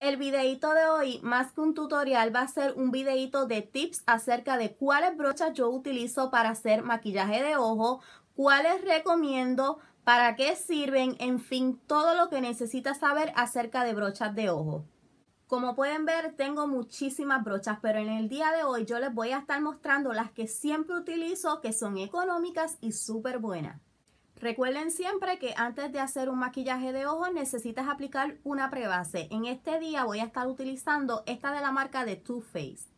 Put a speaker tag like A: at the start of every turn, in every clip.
A: El videito de hoy, más que un tutorial, va a ser un videito de tips acerca de cuáles brochas yo utilizo para hacer maquillaje de ojo, cuáles recomiendo, para qué sirven, en fin, todo lo que necesitas saber acerca de brochas de ojo. Como pueden ver, tengo muchísimas brochas, pero en el día de hoy yo les voy a estar mostrando las que siempre utilizo, que son económicas y súper buenas. Recuerden siempre que antes de hacer un maquillaje de ojos necesitas aplicar una prebase. En este día voy a estar utilizando esta de la marca de Too Faced.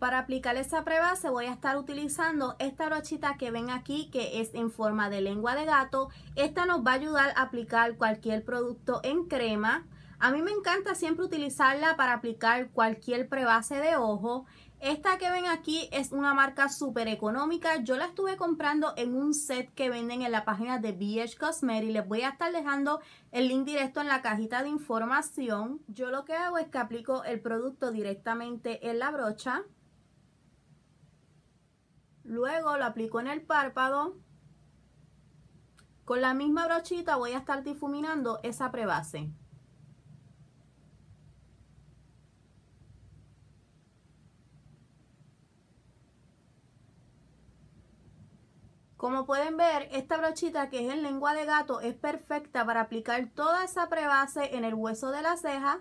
A: Para aplicar esa prebase voy a estar utilizando esta brochita que ven aquí que es en forma de lengua de gato. Esta nos va a ayudar a aplicar cualquier producto en crema. A mí me encanta siempre utilizarla para aplicar cualquier prebase de ojo. Esta que ven aquí es una marca súper económica. Yo la estuve comprando en un set que venden en la página de BH Cosmetics. Les voy a estar dejando el link directo en la cajita de información. Yo lo que hago es que aplico el producto directamente en la brocha. Luego lo aplico en el párpado. Con la misma brochita voy a estar difuminando esa prebase. Como pueden ver, esta brochita que es en lengua de gato es perfecta para aplicar toda esa prebase en el hueso de la ceja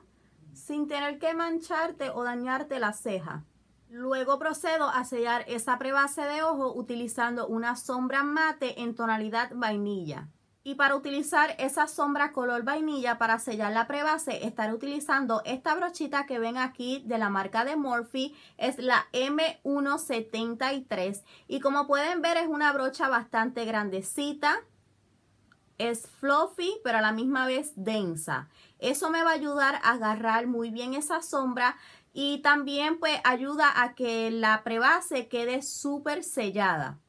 A: sin tener que mancharte o dañarte la ceja. Luego procedo a sellar esa prebase de ojo utilizando una sombra mate en tonalidad vainilla. Y para utilizar esa sombra color vainilla para sellar la prebase, estaré utilizando esta brochita que ven aquí de la marca de Morphe, es la M173. Y como pueden ver es una brocha bastante grandecita, es fluffy pero a la misma vez densa. Eso me va a ayudar a agarrar muy bien esa sombra y también pues ayuda a que la prebase quede súper sellada.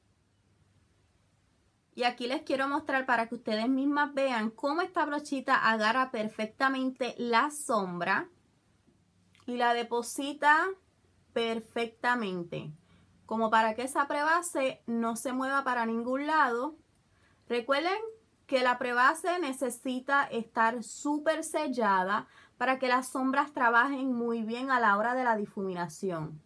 A: Y aquí les quiero mostrar para que ustedes mismas vean cómo esta brochita agarra perfectamente la sombra y la deposita perfectamente. Como para que esa prebase no se mueva para ningún lado. Recuerden que la prebase necesita estar súper sellada para que las sombras trabajen muy bien a la hora de la difuminación.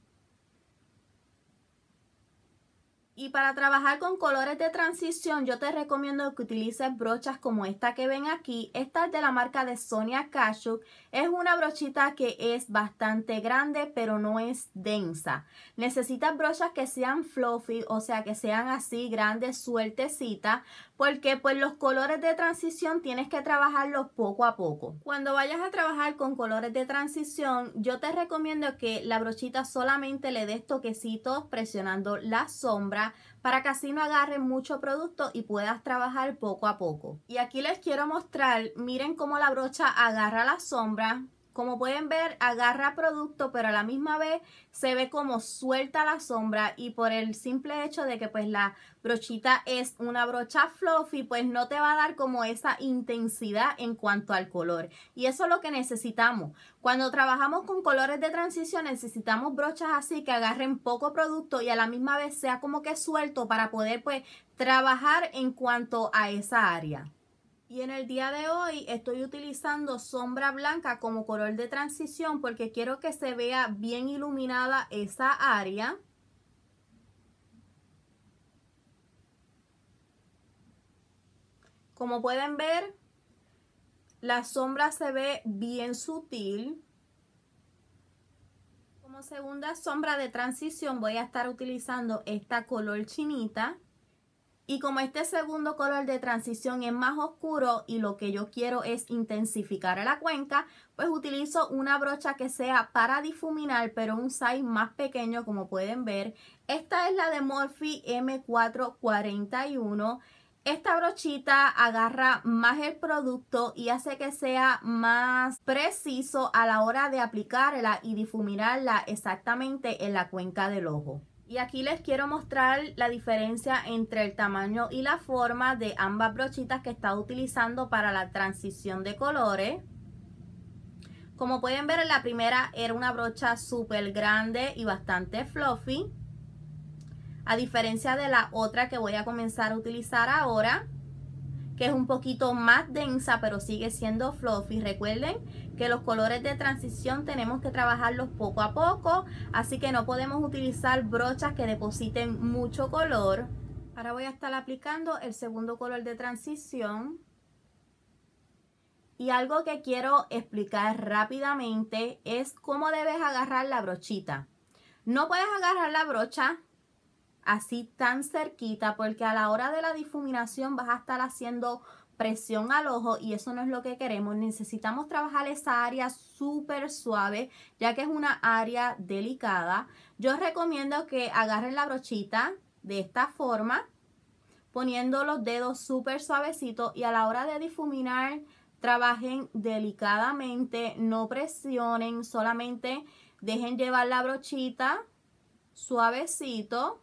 A: Y para trabajar con colores de transición, yo te recomiendo que utilices brochas como esta que ven aquí. Esta es de la marca de Sonia Kashuk. Es una brochita que es bastante grande, pero no es densa. Necesitas brochas que sean fluffy, o sea, que sean así grandes, sueltecitas, porque pues los colores de transición tienes que trabajarlos poco a poco. Cuando vayas a trabajar con colores de transición, yo te recomiendo que la brochita solamente le des toquecitos presionando la sombra para que así no agarre mucho producto y puedas trabajar poco a poco. Y aquí les quiero mostrar, miren cómo la brocha agarra la sombra, como pueden ver, agarra producto, pero a la misma vez se ve como suelta la sombra y por el simple hecho de que pues la brochita es una brocha fluffy, pues no te va a dar como esa intensidad en cuanto al color. Y eso es lo que necesitamos. Cuando trabajamos con colores de transición necesitamos brochas así que agarren poco producto y a la misma vez sea como que suelto para poder pues trabajar en cuanto a esa área. Y en el día de hoy estoy utilizando sombra blanca como color de transición porque quiero que se vea bien iluminada esa área. Como pueden ver, la sombra se ve bien sutil. Como segunda sombra de transición voy a estar utilizando esta color chinita. Y como este segundo color de transición es más oscuro y lo que yo quiero es intensificar la cuenca, pues utilizo una brocha que sea para difuminar, pero un size más pequeño como pueden ver. Esta es la de Morphe M441. Esta brochita agarra más el producto y hace que sea más preciso a la hora de aplicarla y difuminarla exactamente en la cuenca del ojo. Y aquí les quiero mostrar la diferencia entre el tamaño y la forma de ambas brochitas que está utilizando para la transición de colores. Como pueden ver, en la primera era una brocha súper grande y bastante fluffy. A diferencia de la otra que voy a comenzar a utilizar ahora que es un poquito más densa, pero sigue siendo fluffy. Recuerden que los colores de transición tenemos que trabajarlos poco a poco, así que no podemos utilizar brochas que depositen mucho color. Ahora voy a estar aplicando el segundo color de transición. Y algo que quiero explicar rápidamente es cómo debes agarrar la brochita. No puedes agarrar la brocha así tan cerquita, porque a la hora de la difuminación vas a estar haciendo presión al ojo y eso no es lo que queremos. Necesitamos trabajar esa área súper suave, ya que es una área delicada. Yo recomiendo que agarren la brochita de esta forma, poniendo los dedos súper suavecitos y a la hora de difuminar, trabajen delicadamente, no presionen, solamente dejen llevar la brochita suavecito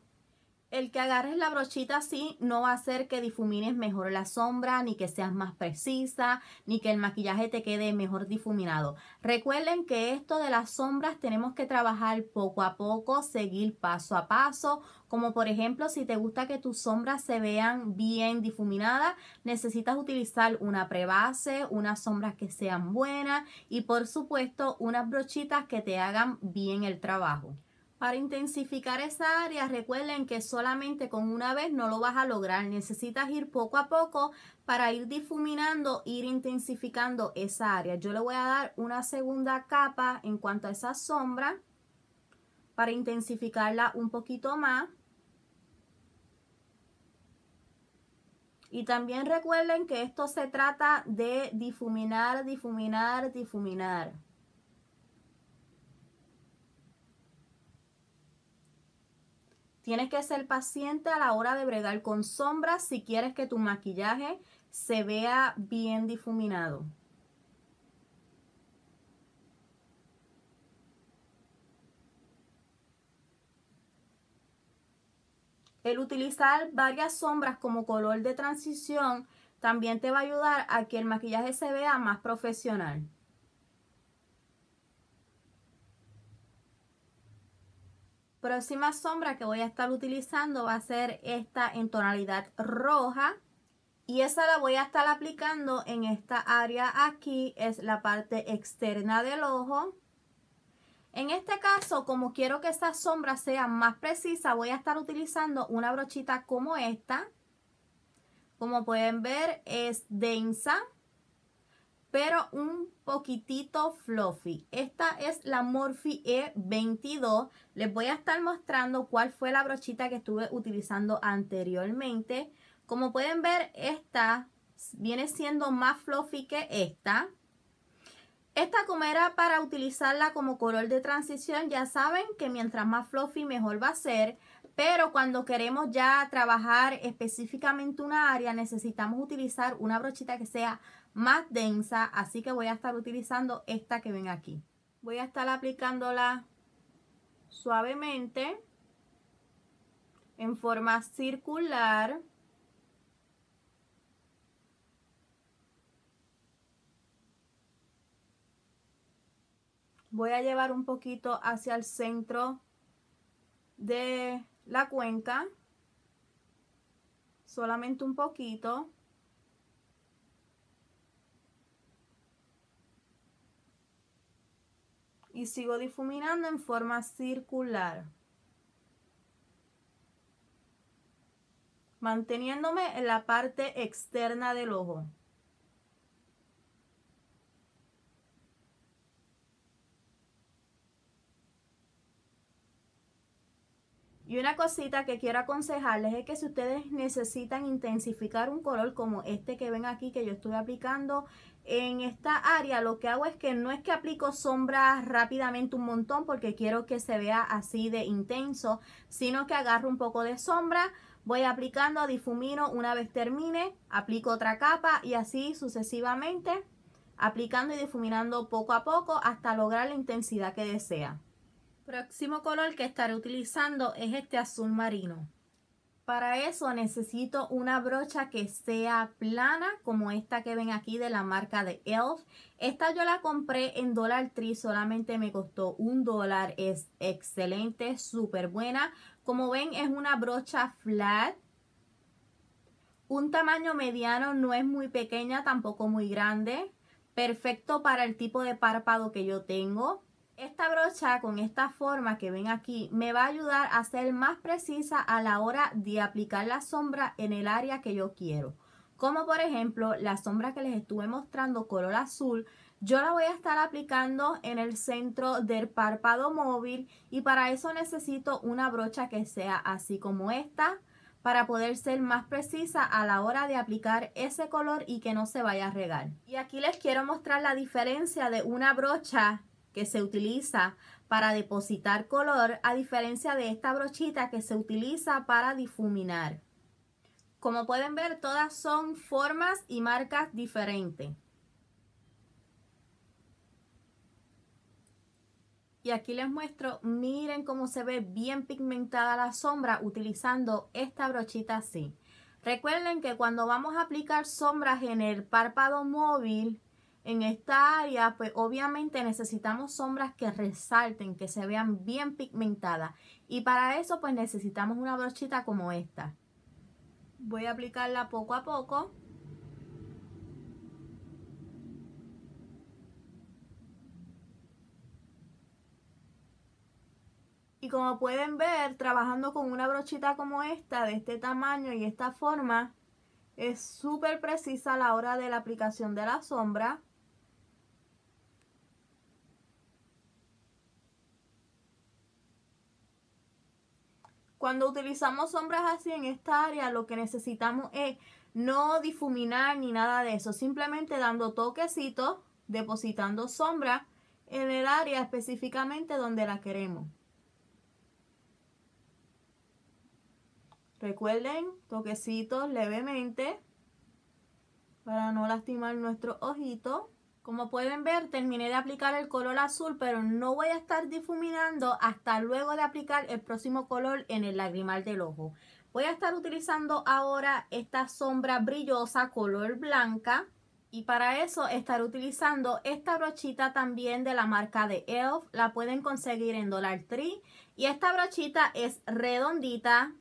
A: el que agarres la brochita así no va a hacer que difumines mejor la sombra, ni que seas más precisa, ni que el maquillaje te quede mejor difuminado. Recuerden que esto de las sombras tenemos que trabajar poco a poco, seguir paso a paso, como por ejemplo si te gusta que tus sombras se vean bien difuminadas, necesitas utilizar una prebase, unas sombras que sean buenas y por supuesto unas brochitas que te hagan bien el trabajo. Para intensificar esa área, recuerden que solamente con una vez no lo vas a lograr. Necesitas ir poco a poco para ir difuminando, ir intensificando esa área. Yo le voy a dar una segunda capa en cuanto a esa sombra para intensificarla un poquito más. Y también recuerden que esto se trata de difuminar, difuminar, difuminar. Tienes que ser paciente a la hora de bregar con sombras si quieres que tu maquillaje se vea bien difuminado. El utilizar varias sombras como color de transición también te va a ayudar a que el maquillaje se vea más profesional. próxima sombra que voy a estar utilizando va a ser esta en tonalidad roja. Y esa la voy a estar aplicando en esta área aquí, es la parte externa del ojo. En este caso, como quiero que esta sombra sea más precisa, voy a estar utilizando una brochita como esta. Como pueden ver, es densa pero un poquitito fluffy. Esta es la Morphe E22. Les voy a estar mostrando cuál fue la brochita que estuve utilizando anteriormente. Como pueden ver, esta viene siendo más fluffy que esta. Esta como era para utilizarla como color de transición, ya saben que mientras más fluffy mejor va a ser. Pero cuando queremos ya trabajar específicamente una área, necesitamos utilizar una brochita que sea más densa, así que voy a estar utilizando esta que ven aquí. Voy a estar aplicándola suavemente en forma circular. Voy a llevar un poquito hacia el centro de la cuenca, solamente un poquito. Y sigo difuminando en forma circular. Manteniéndome en la parte externa del ojo. Y una cosita que quiero aconsejarles es que si ustedes necesitan intensificar un color como este que ven aquí que yo estoy aplicando en esta área, lo que hago es que no es que aplico sombra rápidamente un montón porque quiero que se vea así de intenso, sino que agarro un poco de sombra, voy aplicando, difumino, una vez termine, aplico otra capa y así sucesivamente, aplicando y difuminando poco a poco hasta lograr la intensidad que desea. Próximo color que estaré utilizando es este azul marino. Para eso necesito una brocha que sea plana como esta que ven aquí de la marca de ELF. Esta yo la compré en Dollar Tree, solamente me costó un dólar. Es excelente, súper buena. Como ven es una brocha flat. Un tamaño mediano, no es muy pequeña, tampoco muy grande. Perfecto para el tipo de párpado que yo tengo. Esta brocha con esta forma que ven aquí me va a ayudar a ser más precisa a la hora de aplicar la sombra en el área que yo quiero. Como por ejemplo la sombra que les estuve mostrando color azul, yo la voy a estar aplicando en el centro del párpado móvil y para eso necesito una brocha que sea así como esta para poder ser más precisa a la hora de aplicar ese color y que no se vaya a regar. Y aquí les quiero mostrar la diferencia de una brocha que se utiliza para depositar color, a diferencia de esta brochita que se utiliza para difuminar. Como pueden ver, todas son formas y marcas diferentes. Y aquí les muestro, miren cómo se ve bien pigmentada la sombra utilizando esta brochita así. Recuerden que cuando vamos a aplicar sombras en el párpado móvil, en esta área, pues obviamente necesitamos sombras que resalten, que se vean bien pigmentadas. Y para eso, pues necesitamos una brochita como esta. Voy a aplicarla poco a poco. Y como pueden ver, trabajando con una brochita como esta, de este tamaño y esta forma, es súper precisa a la hora de la aplicación de la sombra. Cuando utilizamos sombras así en esta área, lo que necesitamos es no difuminar ni nada de eso, simplemente dando toquecitos, depositando sombra en el área específicamente donde la queremos. Recuerden, toquecitos levemente para no lastimar nuestro ojito. Como pueden ver, terminé de aplicar el color azul, pero no voy a estar difuminando hasta luego de aplicar el próximo color en el lagrimal del ojo. Voy a estar utilizando ahora esta sombra brillosa color blanca. Y para eso estar utilizando esta brochita también de la marca de ELF. La pueden conseguir en Dollar Tree. Y esta brochita es redondita,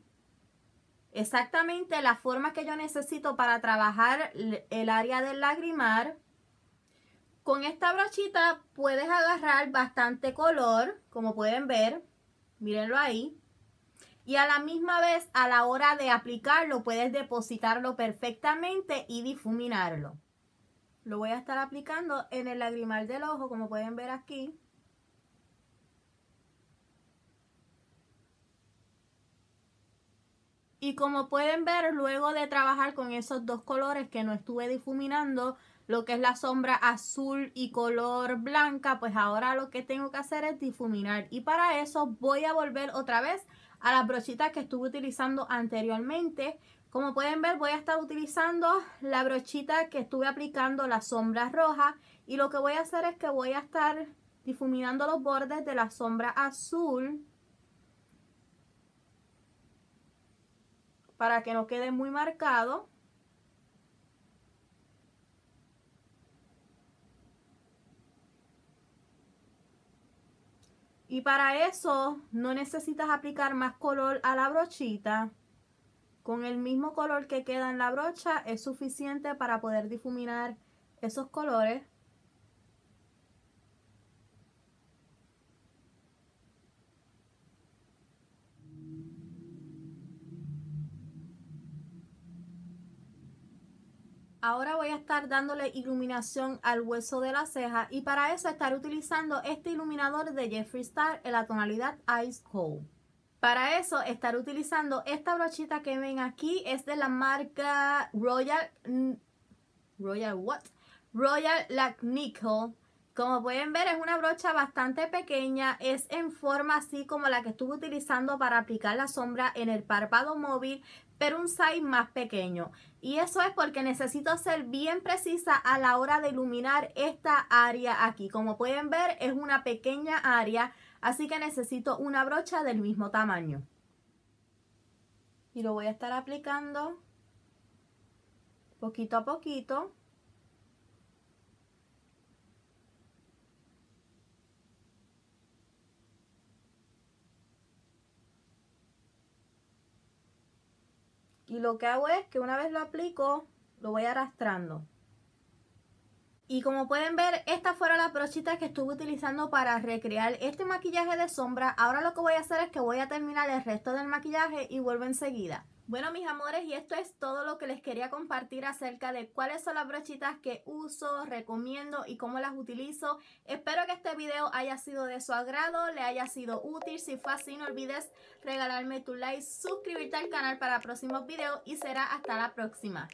A: exactamente la forma que yo necesito para trabajar el área del lagrimal. Con esta brochita puedes agarrar bastante color, como pueden ver, mírenlo ahí. Y a la misma vez, a la hora de aplicarlo, puedes depositarlo perfectamente y difuminarlo. Lo voy a estar aplicando en el lagrimal del ojo, como pueden ver aquí. Y como pueden ver, luego de trabajar con esos dos colores que no estuve difuminando, lo que es la sombra azul y color blanca, pues ahora lo que tengo que hacer es difuminar. Y para eso voy a volver otra vez a las brochitas que estuve utilizando anteriormente. Como pueden ver, voy a estar utilizando la brochita que estuve aplicando la sombra roja. Y lo que voy a hacer es que voy a estar difuminando los bordes de la sombra azul. Para que no quede muy marcado. Y para eso no necesitas aplicar más color a la brochita. Con el mismo color que queda en la brocha es suficiente para poder difuminar esos colores. Ahora voy a estar dándole iluminación al hueso de la ceja y para eso estaré utilizando este iluminador de Jeffree Star en la tonalidad Ice Cold. Para eso estaré utilizando esta brochita que ven aquí, es de la marca Royal... Royal what? Royal Nickel. Como pueden ver es una brocha bastante pequeña, es en forma así como la que estuve utilizando para aplicar la sombra en el párpado móvil, un size más pequeño. Y eso es porque necesito ser bien precisa a la hora de iluminar esta área aquí. Como pueden ver, es una pequeña área, así que necesito una brocha del mismo tamaño. Y lo voy a estar aplicando poquito a poquito. Y lo que hago es que una vez lo aplico, lo voy arrastrando. Y como pueden ver, estas fueron las brochitas que estuve utilizando para recrear este maquillaje de sombra. Ahora lo que voy a hacer es que voy a terminar el resto del maquillaje y vuelvo enseguida. Bueno, mis amores, y esto es todo lo que les quería compartir acerca de cuáles son las brochitas que uso, recomiendo y cómo las utilizo. Espero que este video haya sido de su agrado, le haya sido útil. Si fue así, no olvides regalarme tu like, suscribirte al canal para próximos videos y será hasta la próxima.